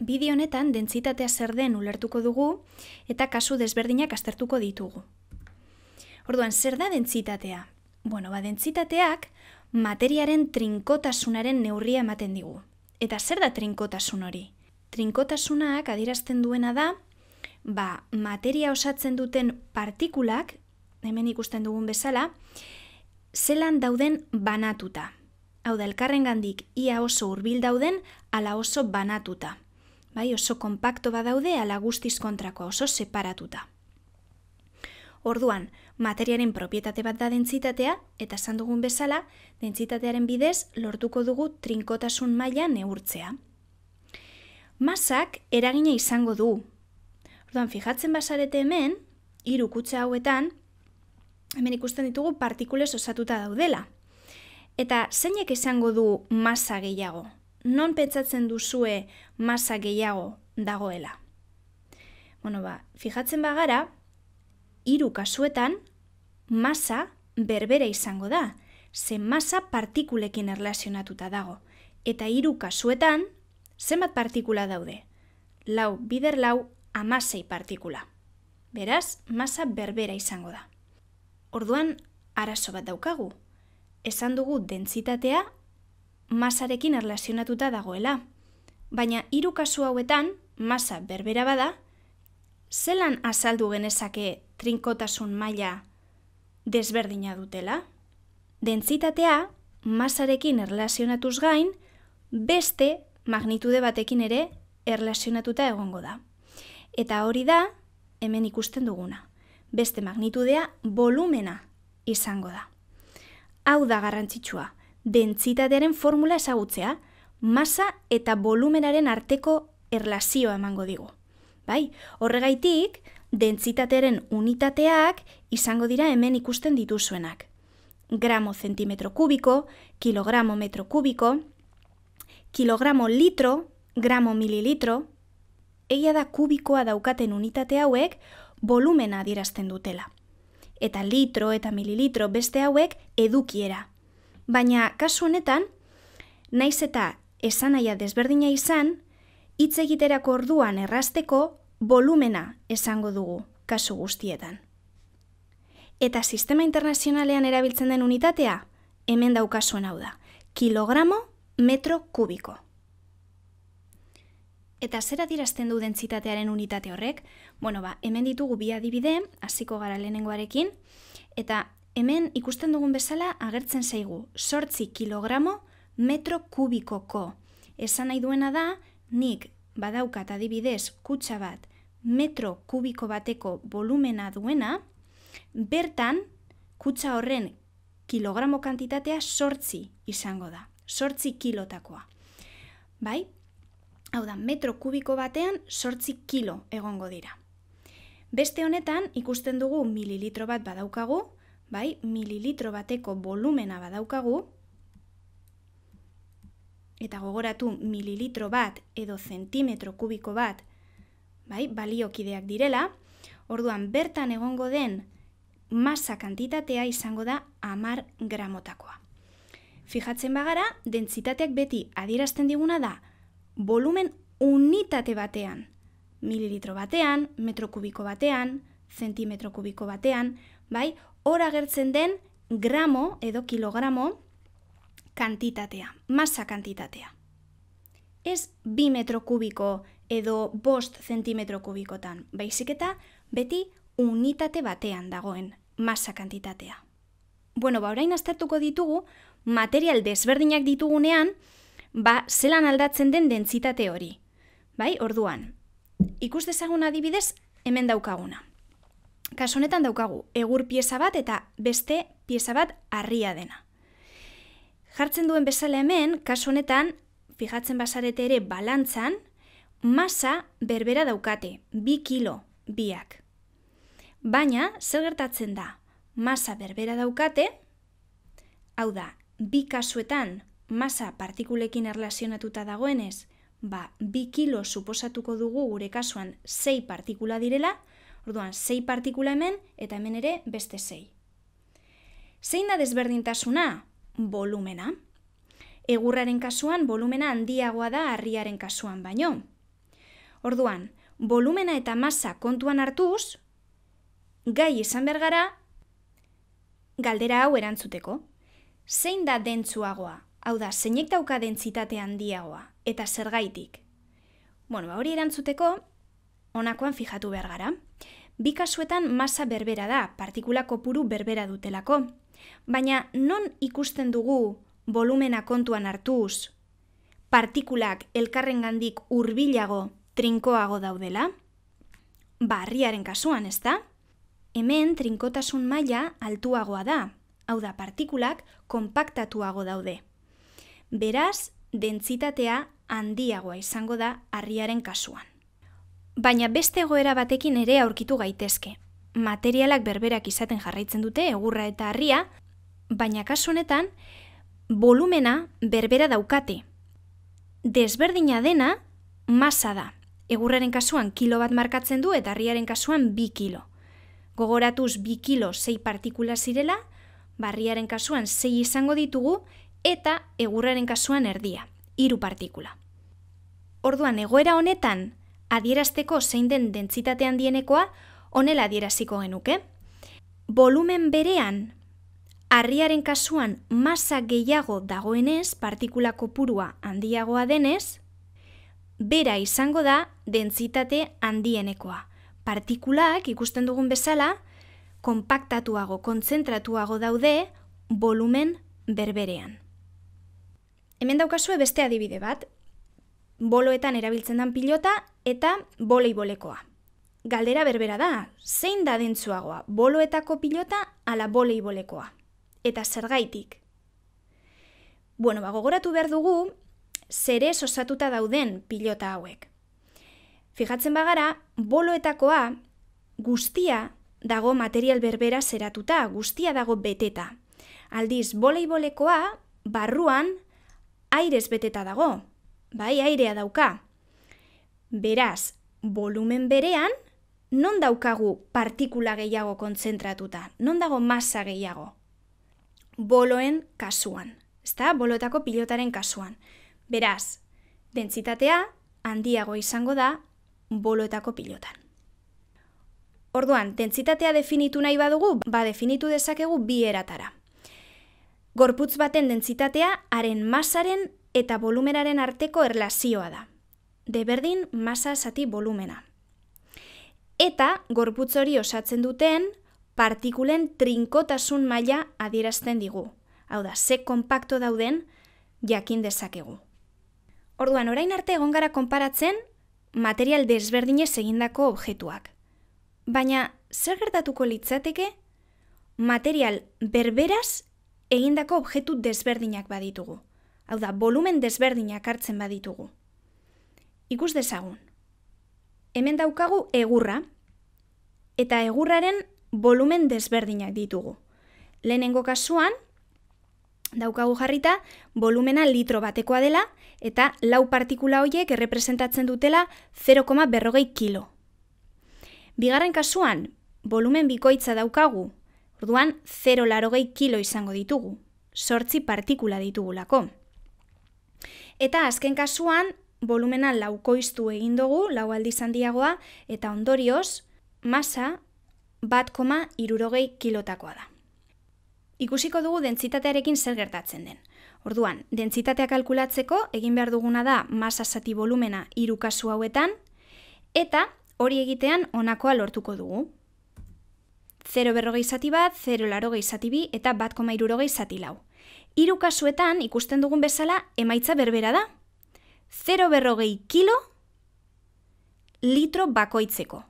Bide honetan dentsitatea zer den ulertuko dugu eta kasu desberdinak aztertuko ditugu. Orduan, zer da dentsitatea? Bueno, ba, dentsitateak materiaren trinkotasunaren neurria ematen digu. Eta zer da trinkotasun hori? Trinkotasunak adierazten duena da, ba, materia osatzen duten partikulak, hemen ikusten dugun bezala, zelan dauden banatuta. Hau da, elkarren gandik ia oso hurbil dauden ala oso banatuta bai, oso kompakto badaude, ala guztiz kontrako oso separatuta. Orduan, materiaren propietate bat da dentsitatea, eta esan dugun bezala, dentsitatearen bidez lortuko dugu trinkotasun maila neurtzea. Masak eragina izango du. Orduan, fijatzen basarete hemen, hiru kutxa hauetan, hemen ikusten ditugu partikules osatuta daudela. Eta zeinek izango du masa gehiago? non pentsatzen duzue masa gehiago dagoela. Bueno, ba, fijatzen bagara, hiru kasuetan masa berbera izango da, zen masa partikulekin erlazionatuta dago. Eta hiru kasuetan, zenbat partikula daude? Lau, bider lau, amasei partikula. Beraz, masa berbera izango da. Orduan, arazo bat daukagu. Esan dugu dentsitatea masarekin erlazionatuta dagoela. Baina hiru kasu hauetan, masa berbera bada, zelan azaldu genezake trinkotasun maila desberdina dutela? Dentzitatea, masarekin erlazionatuz gain, beste magnitude batekin ere erlazionatuta egongo da. Eta hori da, hemen ikusten duguna. Beste magnitudea volumena izango da. Hau da garrantzitsua dentsitatearen formula ezagutzea, masa eta volumenaren arteko erlazioa emango digu. Bai, horregaitik, dentsitatearen unitateak izango dira hemen ikusten dituzuenak. Gramo zentimetro kubiko, kilogramo metro kubiko, kilogramo litro, gramo mililitro, egia da kubikoa daukaten unitate hauek volumena adierazten dutela. Eta litro eta mililitro beste hauek edukiera, Baina, kasu honetan, naiz eta esanaia desberdina izan, hitz egiterako orduan errazteko volumena esango dugu kasu guztietan. Eta sistema internazionalean erabiltzen den unitatea, hemen daukasuen hau da, kilogramo metro kubiko. Eta zer adirazten du dentsitatearen unitate horrek? Bueno, ba, hemen ditugu bi adibide, hasiko gara lehenengoarekin, eta Hemen ikusten dugun bezala agertzen zaigu, sortzi kilogramo metro kubikoko. Esan nahi duena da, nik badaukat adibidez kutsa bat metro kubiko bateko volumena duena, bertan kutsa horren kilogramo kantitatea sortzi izango da, sortzi kilotakoa. Bai? Hau da, metro kubiko batean sortzi kilo egongo dira. Beste honetan ikusten dugu mililitro bat badaukagu, bai, mililitro bateko volumena badaukagu, eta gogoratu mililitro bat edo zentimetro kubiko bat, bai, baliokideak direla, orduan bertan egongo den masa kantitatea izango da amar gramotakoa. Fijatzen bagara, dentsitateak beti adierazten diguna da, volumen unitate batean, mililitro batean, metro kubiko batean, zentimetro kubiko batean, bai, hor agertzen den gramo edo kilogramo kantitatea, masa kantitatea. Ez bi metro kubiko edo bost zentimetro kubikotan, baizik eta beti unitate batean dagoen masa kantitatea. Bueno, ba, orain aztertuko ditugu, material desberdinak ditugunean, ba, zelan aldatzen den dentsitate hori. Bai, orduan, ikus dezagun adibidez, hemen daukaguna kasu honetan daukagu egur pieza bat eta beste pieza bat harria dena. Jartzen duen bezala hemen, kasu honetan, fijatzen bazarete ere balantzan, masa berbera daukate, bi kilo, biak. Baina, zer gertatzen da, masa berbera daukate, hau da, bi kasuetan masa partikulekin erlazionatuta dagoenez, ba, bi kilo suposatuko dugu gure kasuan zei partikula direla, Orduan, sei partikula hemen eta hemen ere beste sei. Zein da desberdintasuna? Volumena. Egurraren kasuan volumena handiagoa da harriaren kasuan baino. Orduan, volumena eta masa kontuan hartuz, gai izan bergara galdera hau erantzuteko. Zein da dentsuagoa? Hau da, zeinek dauka dentsitate handiagoa eta zergaitik? Bueno, ba, hori erantzuteko honakoan fijatu bergara bi kasuetan masa berbera da, partikula kopuru berbera dutelako. Baina non ikusten dugu volumena kontuan hartuz? Partikulak elkarrengandik hurbilago, trinkoago daudela? Barriaren ba, kasuan, ezta? Hemen trinkotasun maila altuagoa da. Hau da, partikulak konpaktatuago daude. Beraz, dentsitatea handiagoa izango da harriaren kasuan baina beste egoera batekin ere aurkitu gaitezke. Materialak berberak izaten jarraitzen dute egurra eta harria, baina kasu honetan volumena berbera daukate. Desberdina dena masa da. Egurraren kasuan kilo bat markatzen du eta harriaren kasuan 2 kilo. Gogoratuz 2 kilo 6 partikula zirela, barriaren kasuan 6 izango ditugu eta egurraren kasuan erdia, 3 partikula. Orduan egoera honetan adierazteko zein den dentsitate handienekoa, honela adieraziko genuke. Volumen berean, harriaren kasuan masa gehiago dagoenez, partikula kopurua handiagoa denez, bera izango da dentsitate handienekoa. Partikulak ikusten dugun bezala, kompaktatuago, kontzentratuago daude volumen berberean. Hemen daukazue beste adibide bat, boloetan erabiltzen dan pilota eta boleibolekoa. Galdera berbera da, zein da dentsuagoa, boloetako pilota ala boleibolekoa? Eta zergaitik? Bueno, ba, gogoratu behar dugu, zerez osatuta dauden pilota hauek. Fijatzen bagara, boloetakoa guztia dago material berbera zeratuta, guztia dago beteta. Aldiz, boleibolekoa barruan aires beteta dago, bai airea dauka. Beraz, volumen berean, non daukagu partikula gehiago kontzentratuta? Non dago masa gehiago? Boloen kasuan, ezta? Bolotako pilotaren kasuan. Beraz, dentsitatea handiago izango da bolotako pilotan. Orduan, dentsitatea definitu nahi badugu, ba definitu dezakegu bi eratara. Gorputz baten dentsitatea haren masaren eta volumenaren arteko erlazioa da. Deberdin masa zati volumena. Eta gorputz hori osatzen duten partikulen trinkotasun maila adierazten digu. Hau da, ze konpakto dauden jakin dezakegu. Orduan, orain arte egon gara konparatzen material desberdinez egindako objektuak. Baina, zer gertatuko litzateke material berberaz egindako objektu desberdinak baditugu? hau da, volumen desberdinak hartzen baditugu. Ikus dezagun, hemen daukagu egurra, eta egurraren volumen desberdinak ditugu. Lehenengo kasuan, daukagu jarrita, volumena litro batekoa dela, eta lau partikula horiek errepresentatzen dutela 0, berrogei kilo. Bigarren kasuan, volumen bikoitza daukagu, orduan 0 larogei kilo izango ditugu, sortzi partikula ditugulako. Eta azken kasuan, volumena laukoiztu egin dugu, lau aldiz handiagoa, eta ondorioz, masa bat koma irurogei kilotakoa da. Ikusiko dugu dentsitatearekin zer gertatzen den. Orduan, dentsitatea kalkulatzeko egin behar duguna da masa zati volumena hiru kasu hauetan eta hori egitean honakoa lortuko dugu. 0 berrogei zati bat, 0 larogei zati bi eta bat koma irurogei zati lau hiru kasuetan ikusten dugun bezala emaitza berbera da. 0 berrogei kilo litro bakoitzeko.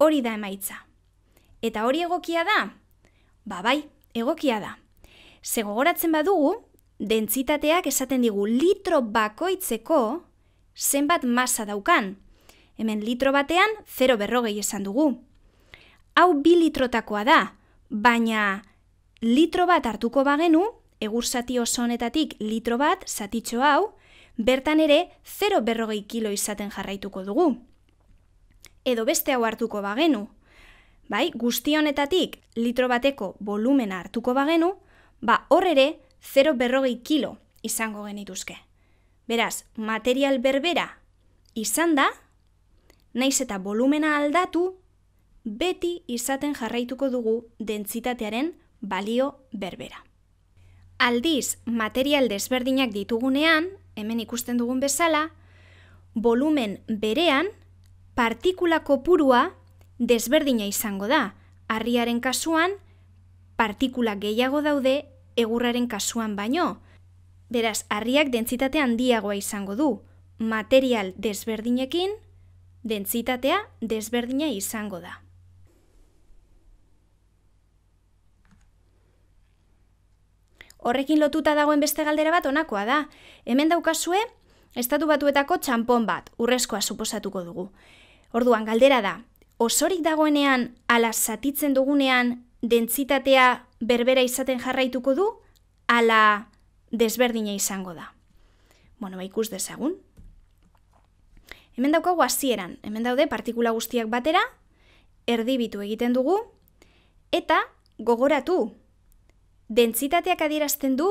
Hori da emaitza. Eta hori egokia da? Ba bai, egokia da. Segogoratzen badugu, dentzitateak esaten digu litro bakoitzeko zenbat masa daukan. Hemen litro batean 0 berrogei esan dugu. Hau bi litrotakoa da, baina litro bat hartuko bagenu, egur zati oso honetatik litro bat, zatitxo hau, bertan ere 0 berrogei kilo izaten jarraituko dugu. Edo beste hau hartuko bagenu. Bai, guzti honetatik litro bateko volumena hartuko bagenu, ba hor ere 0 berrogei kilo izango genituzke. Beraz, material berbera izan da, naiz eta volumena aldatu, beti izaten jarraituko dugu dentsitatearen balio berbera. Aldiz, material desberdinak ditugunean, hemen ikusten dugun bezala, volumen berean partikula kopurua desberdina izango da. Harriaren kasuan partikula gehiago daude egurraren kasuan baino. Beraz, harriak dentsitate handiagoa izango du. Material desberdinekin dentsitatea desberdina izango da. Horrekin lotuta dagoen beste galdera bat onakoa da. Hemen daukazue, estatu batuetako txampon bat, urrezkoa suposatuko dugu. Orduan, galdera da, osorik dagoenean ala zatitzen dugunean dentsitatea berbera izaten jarraituko du, ala desberdina izango da. Bueno, ba ikus dezagun. Hemen daukagu hasieran, hemen daude partikula guztiak batera, erdibitu egiten dugu, eta gogoratu, dentsitateak adierazten du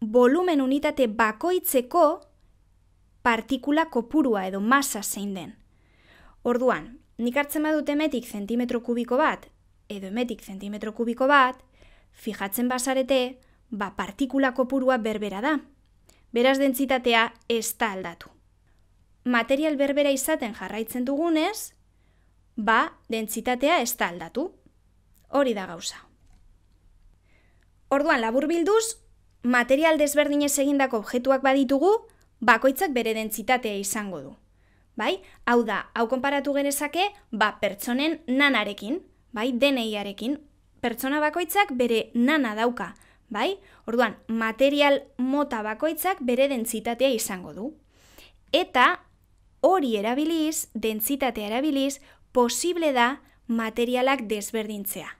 volumen unitate bakoitzeko partikula kopurua edo masa zein den. Orduan, nik hartzen badut emetik zentimetro kubiko bat, edo emetik zentimetro kubiko bat, fijatzen bazarete, ba partikula kopurua berbera da. Beraz dentsitatea ez da aldatu. Material berbera izaten jarraitzen dugunez, ba dentsitatea ez da aldatu. Hori da gauza. Orduan labur bilduz, material desberdinez egindako objektuak baditugu, bakoitzak bere dentzitatea izango du. Bai? Hau da, hau konparatu genezake, ba, pertsonen nanarekin, bai, deneiarekin, pertsona bakoitzak bere nana dauka, bai? Orduan, material mota bakoitzak bere denzitatea izango du. Eta hori erabiliz, dentsitatea erabiliz, posible da materialak desberdintzea.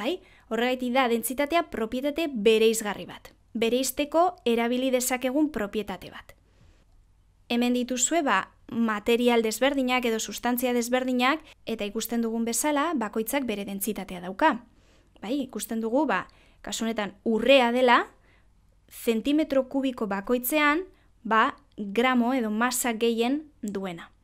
Bai? Horregaiti da, dentsitatea propietate bere bat. Bere izteko erabili dezakegun propietate bat. Hemen dituzue, ba, material desberdinak edo sustantzia desberdinak, eta ikusten dugun bezala, bakoitzak bere dentsitatea dauka. Bai, ikusten dugu, ba, kasunetan urrea dela, zentimetro kubiko bakoitzean, ba, gramo edo masa gehien duena.